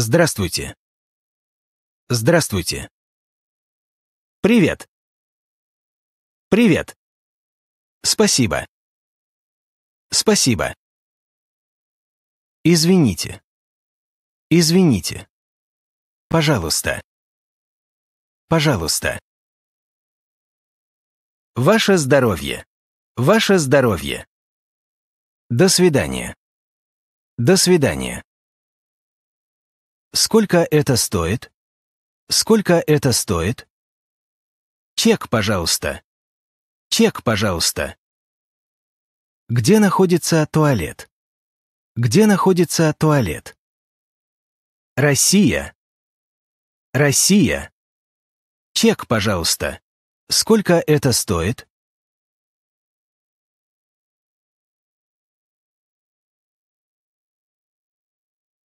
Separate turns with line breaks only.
Здравствуйте. Здравствуйте. Привет. Привет. Спасибо. Спасибо. Извините. Извините. Пожалуйста. Пожалуйста. Ваше здоровье.
Ваше здоровье. До свидания. До свидания. Сколько это стоит? Сколько это стоит? Чек, пожалуйста. Чек, пожалуйста. Где находится туалет? Где находится туалет? Россия. Россия.
Чек, пожалуйста. Сколько это стоит?